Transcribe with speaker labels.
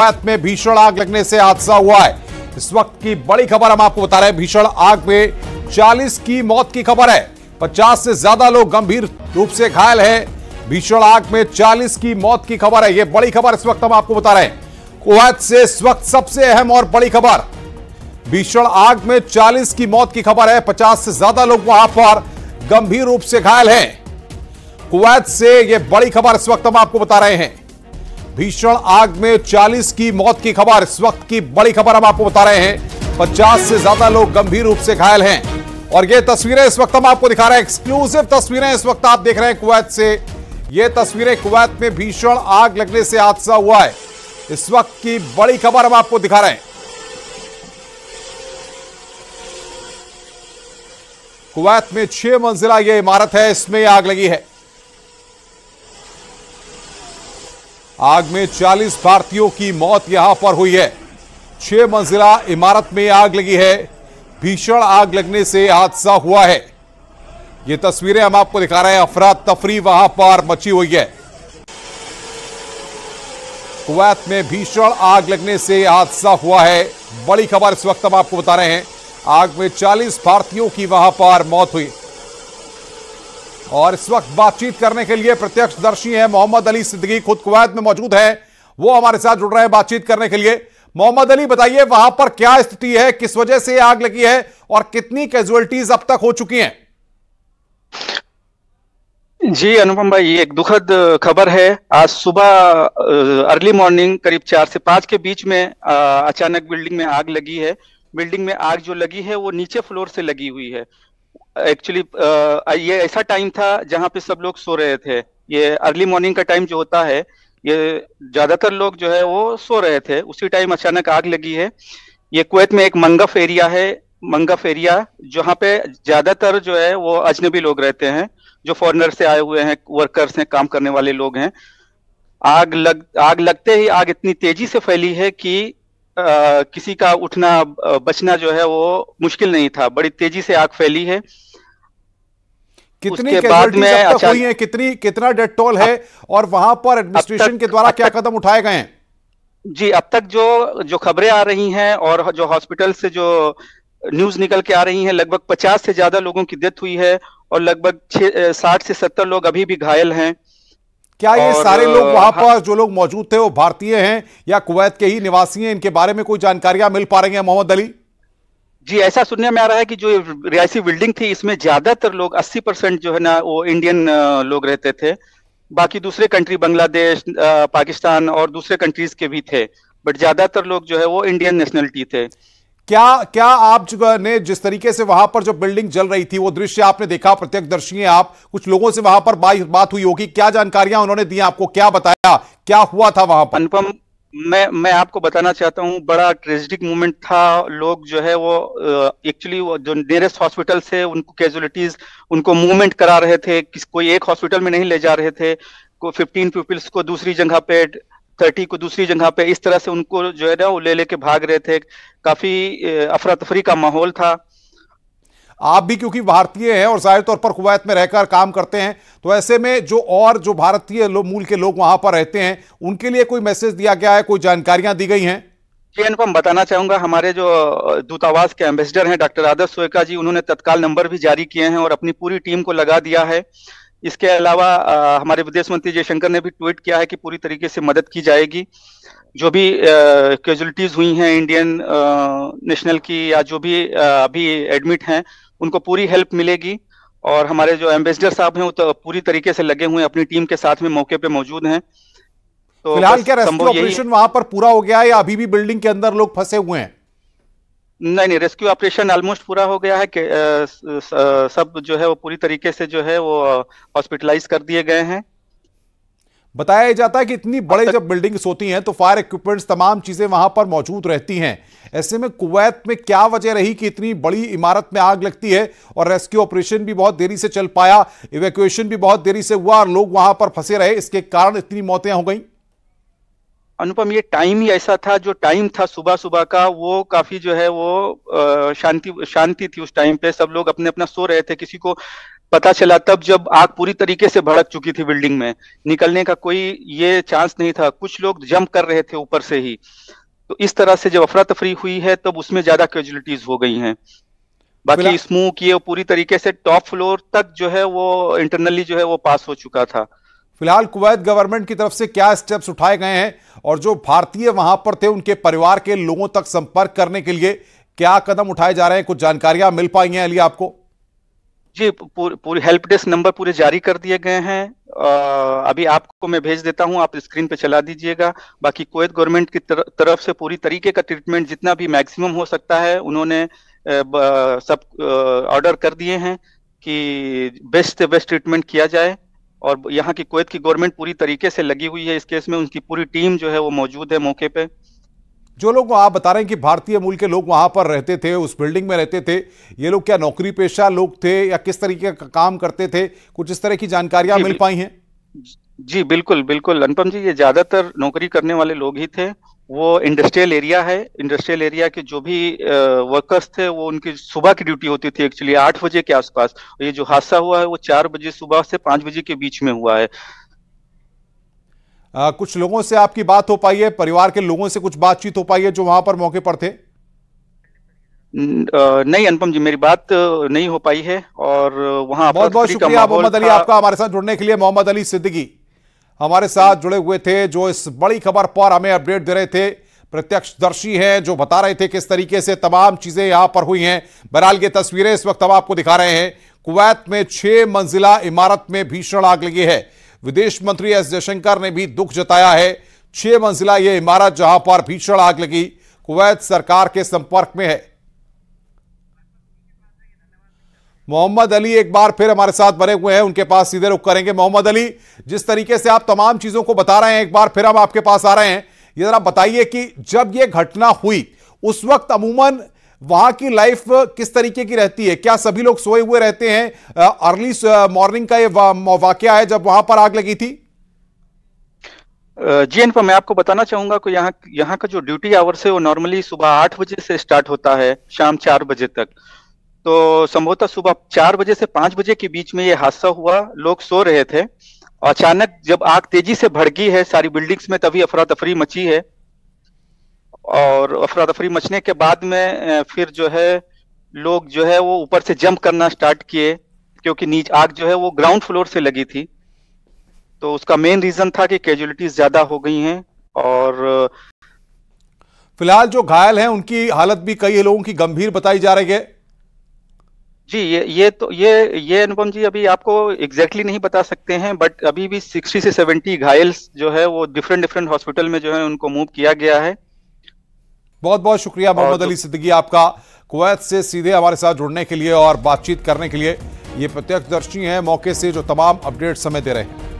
Speaker 1: भारत में भीषण आग लगने से हादसा हुआ है इस वक्त की बड़ी खबर हम आपको बता रहे हैं भीषण आग में 40 की मौत की खबर है 50 से ज्यादा लोग गंभीर रूप से घायल है भीषण आग में 40 की मौत की खबर है यह बड़ी खबर इस वक्त हम आपको बता रहे हैं कुवैत से इस वक्त सबसे अहम और बड़ी खबर भीषण आग में 40 की मौत की खबर है 50 से ज्यादा लोग वहां पर गंभीर रूप से घायल हैं कुवैत से यह बड़ी खबर इस वक्त हम आपको बता रहे हैं भीषण आग में 40 की मौत की खबर इस वक्त की बड़ी खबर हम आपको बता रहे हैं 50 से ज्यादा लोग गंभीर रूप से घायल हैं और ये तस्वीरें इस वक्त हम आपको दिखा रहे हैं एक्सक्लूसिव तस्वीरें इस वक्त आप देख रहे हैं कुवैत से ये तस्वीरें कुवैत में भीषण आग लगने से हादसा हुआ है इस वक्त की बड़ी खबर हम आपको दिखा रहे हैं कुवैत में छह मंजिला यह इमारत है इसमें आग लगी है आग में 40 भारतीयों की मौत यहां पर हुई है छह मंजिला इमारत में आग लगी है भीषण आग लगने से हादसा हुआ है ये तस्वीरें हम आपको दिखा रहे हैं अफरा तफरी वहां पर मची हुई है कुवैत में भीषण आग लगने से हादसा हुआ है बड़ी खबर इस वक्त हम आपको बता रहे हैं आग में 40 भारतीयों की वहां पर मौत हुई और इस वक्त बातचीत करने के लिए प्रत्यक्ष दर्शी है मोहम्मद अली सिद्दीकी खुद कुवैत में मौजूद है वो हमारे साथ जुड़ रहे हैं बातचीत करने के लिए मोहम्मद अली बताइए वहां पर क्या स्थिति है किस वजह से आग लगी है और कितनी कैजुअलिटीज अब
Speaker 2: तक हो चुकी हैं जी अनुपम भाई ये एक दुखद खबर है आज सुबह अर्ली मॉर्निंग करीब चार से पांच के बीच में अचानक बिल्डिंग में आग लगी है बिल्डिंग में आग जो लगी है वो नीचे फ्लोर से लगी हुई है एक्चुअली uh, ये ऐसा टाइम था जहाँ पे सब लोग सो रहे थे ये अर्ली मॉर्निंग का टाइम जो होता है ये ज्यादातर लोग जो है वो सो रहे थे उसी टाइम अचानक आग लगी है ये कुवैत में एक मंगफ एरिया है मंगफ एरिया जहाँ पे ज्यादातर जो है वो अजनबी लोग रहते हैं जो फॉरनर से आए हुए हैं वर्कर्स हैं काम करने वाले लोग हैं आग लग आग लगते ही आग इतनी तेजी से फैली है कि किसी का उठना बचना जो है वो मुश्किल नहीं था बड़ी तेजी से आग फैली है कितनी बाद में अच्छा... हुई है कितनी कितना डेड टोल है और वहां पर एडमिनिस्ट्रेशन के द्वारा क्या कदम उठाए गए हैं जी अब तक जो जो खबरें आ रही हैं और जो हॉस्पिटल से जो न्यूज निकल के आ रही हैं लगभग 50 से ज्यादा लोगों की डेथ हुई है और लगभग साठ से सत्तर लोग अभी भी घायल हैं क्या ये सारे लोग वहां हाँ। पर
Speaker 1: जो लोग मौजूद थे वो भारतीय हैं या कुवैत के ही निवासी हैं इनके बारे में कोई जानकारियां मिल पा रही हैं मोहम्मद अली
Speaker 2: जी ऐसा सुनने में आ रहा है कि जो रियासी बिल्डिंग थी इसमें ज्यादातर लोग 80 परसेंट जो है ना वो इंडियन लोग रहते थे बाकी दूसरे कंट्री बांग्लादेश पाकिस्तान और दूसरे कंट्रीज के भी थे बट ज्यादातर लोग जो है वो इंडियन नेशनलिटी थे
Speaker 1: क्या क्या आप ने जिस तरीके से वहां पर जो बिल्डिंग जल रही थी वो दृश्य आपने देखा प्रत्यक्षदर्शी हैं आप कुछ लोगों से वहां पर बात हुई होगी क्या जानकारियां उन्होंने दी आपको क्या बताया क्या हुआ था वहां पर अनुपम
Speaker 2: मैं मैं आपको बताना चाहता हूँ बड़ा ट्रेजिडिक मूवमेंट था लोग जो है वो एक्चुअली वो जो नियरेस्ट हॉस्पिटल से उनको कैजुअलिटीज उनको मूवमेंट करा रहे थे किस कोई एक हॉस्पिटल में नहीं ले जा रहे थे को फिफ्टीन पीपल्स को दूसरी जगह पे थर्टी को दूसरी जगह पे इस तरह से उनको जो है ना वो ले लेके भाग रहे थे काफी अफरा तफरी का माहौल था
Speaker 1: आप भी क्योंकि भारतीय हैं और जाहिर तौर पर कुवैत में रहकर काम करते हैं तो ऐसे में जो और जो भारतीय मूल के लोग वहां पर रहते हैं उनके लिए कोई मैसेज दिया गया है कोई जानकारियां
Speaker 2: दी गई हैं जी अनुपम बताना चाहूंगा हमारे जो दूतावास के एम्बेसडर हैं डॉक्टर आदर्श सोयका जी उन्होंने तत्काल नंबर भी जारी किए हैं और अपनी पूरी टीम को लगा दिया है इसके अलावा हमारे विदेश मंत्री जयशंकर ने भी ट्वीट किया है कि पूरी तरीके से मदद की जाएगी जो भी कैजुअलिटीज हुई हैं इंडियन नेशनल की या जो भी अभी एडमिट हैं उनको पूरी हेल्प मिलेगी और हमारे जो एम्बेसडर साहब हैं वो तो पूरी तरीके से लगे हुए अपनी टीम के साथ में मौके पे मौजूद हैं तो फिलहाल क्या रेस्क्यू ऑपरेशन
Speaker 1: वहां पर पूरा हो गया है या अभी भी बिल्डिंग के अंदर लोग फंसे हुए हैं
Speaker 2: नहीं नहीं रेस्क्यू ऑपरेशन ऑलमोस्ट पूरा हो गया है कि सब जो है वो पूरी तरीके से जो है वो हॉस्पिटलाइज कर दिए गए हैं
Speaker 1: बताया जाता है कि इतनी बड़े जब बिल्डिंग्स होती हैं तो फायर इक्विपमेंट्स तमाम चीजें वहां पर मौजूद रहती हैं ऐसे में कुवैत में क्या वजह रही कि इतनी बड़ी इमारत में आग लगती है और रेस्क्यू ऑपरेशन भी बहुत देरी से चल पाया इवेक्यूएशन भी बहुत देरी से हुआ और लोग वहां पर फंसे रहे इसके कारण इतनी मौतें हो गई
Speaker 2: अनुपम ये टाइम ही ऐसा था जो टाइम था सुबह सुबह का वो काफी जो है वो शांति शांति थी उस टाइम पे सब लोग अपने अपना सो रहे थे किसी को पता चला तब जब आग पूरी तरीके से भड़क चुकी थी बिल्डिंग में निकलने का कोई ये चांस नहीं था कुछ लोग जंप कर रहे थे ऊपर से ही तो इस तरह से जब अफरा तफरी हुई है तब उसमें ज्यादा कैजुअलिटीज हो गई हैं बाकी स्मूक ये पूरी तरीके से टॉप फ्लोर तक जो है वो इंटरनली जो है वो पास हो चुका था
Speaker 1: फिलहाल कुवैत गवर्नमेंट की तरफ से क्या स्टेप्स उठाए गए हैं और जो भारतीय वहां पर थे उनके परिवार के लोगों तक संपर्क करने के लिए क्या कदम उठाए जा रहे हैं कुछ जानकारियां मिल पाई हैं अली आपको
Speaker 2: जी पूरी पूर, हेल्प डेस्क नंबर पूरे जारी कर दिए गए हैं आ, अभी आपको मैं भेज देता हूं आप स्क्रीन पे चला दीजिएगा बाकी कुवैत गवर्नमेंट की तर, तरफ से पूरी तरीके का ट्रीटमेंट जितना भी मैक्सिमम हो सकता है उन्होंने सब ऑर्डर कर दिए हैं कि बेस्ट से बेस्ट ट्रीटमेंट किया जाए और यहाँ की कोयत की गवर्नमेंट पूरी तरीके से लगी हुई है इस केस में उनकी पूरी टीम जो है वो मौजूद है मौके पे
Speaker 1: जो लोग आप बता रहे हैं कि भारतीय मूल के लोग वहां पर रहते थे उस बिल्डिंग में रहते थे ये लोग क्या नौकरी पेशा लोग थे या किस तरीके का काम करते थे कुछ इस तरह की जानकारियां मिल पाई हैं
Speaker 2: जी बिल्कुल बिल्कुल अनुपम जी ये ज्यादातर नौकरी करने वाले लोग ही थे वो इंडस्ट्रियल एरिया है इंडस्ट्रियल एरिया के जो भी वर्कर्स थे वो उनकी सुबह की ड्यूटी होती थी एक्चुअली आठ बजे के आसपास ये जो हादसा हुआ है वो चार बजे सुबह से पांच बजे के बीच में हुआ है
Speaker 1: आ, कुछ लोगों से आपकी बात हो पाई है परिवार के लोगों से कुछ बातचीत हो पाई है जो वहां पर मौके पर थे
Speaker 2: नहीं अनुपम जी मेरी बात नहीं हो पाई है और वहां बहुत बहुत शुक्रिया मोहम्मद अली आपका
Speaker 1: हमारे साथ जुड़ने के लिए मोहम्मद अली सिद्दीकी हमारे साथ जुड़े हुए थे जो इस बड़ी खबर पर हमें अपडेट दे रहे थे प्रत्यक्षदर्शी हैं जो बता रहे थे किस तरीके से तमाम चीजें यहां पर हुई हैं बहरहाल ये तस्वीरें इस वक्त हम आपको दिखा रहे हैं कुवैत में छह मंजिला इमारत में भीषण आग लगी है विदेश मंत्री एस जयशंकर ने भी दुख जताया है छह मंजिला ये इमारत जहां पर भीषण आग लगी कुवैत सरकार के संपर्क में है मोहम्मद अली एक बार फिर हमारे साथ बने हुए हैं उनके पास सीधे रुख करेंगे मोहम्मद अली जिस तरीके से आप तमाम चीज़ों को बता रहे हैं एक बार फिर हम आपके पास आ रहे हैं ये ज़रा बताइए कि जब ये घटना हुई उस वक्त अमूमन वहां की लाइफ किस तरीके की रहती है क्या सभी लोग सोए हुए रहते हैं अर्ली मॉर्निंग का ये वाक़ है जब वहां पर
Speaker 2: आग लगी थी जी अनुपम मैं आपको बताना चाहूंगा कि यहाँ यहाँ का जो ड्यूटी आवर्स है वो नॉर्मली सुबह आठ बजे से स्टार्ट होता है शाम चार बजे तक तो संभवतः सुबह चार बजे से पांच बजे के बीच में ये हादसा हुआ लोग सो रहे थे अचानक जब आग तेजी से भड़की है सारी बिल्डिंग्स में तभी अफरा तफरी मची है और अफरा तफरी मचने के बाद में फिर जो है लोग जो है वो ऊपर से जंप करना स्टार्ट किए क्योंकि नीच आग जो है वो ग्राउंड फ्लोर से लगी थी तो उसका मेन रीजन था कि कैजुअलिटीज ज्यादा हो गई हैं और
Speaker 1: फिलहाल जो घायल हैं उनकी हालत भी कई लोगों की गंभीर बताई जा रही है
Speaker 2: जी ये ये तो ये ये अनुपम जी अभी आपको एग्जैक्टली exactly नहीं बता सकते हैं बट अभी भी 60 से 70 घायल जो है वो डिफरेंट डिफरेंट हॉस्पिटल में जो है उनको मूव किया गया है
Speaker 1: बहुत बहुत शुक्रिया मोहम्मद तो अली सिद्दीकी आपका कुवैत से सीधे हमारे साथ जुड़ने के लिए और बातचीत करने के लिए ये प्रत्यक्षदर्शी हैं मौके से जो तमाम अपडेट्स हमें दे रहे हैं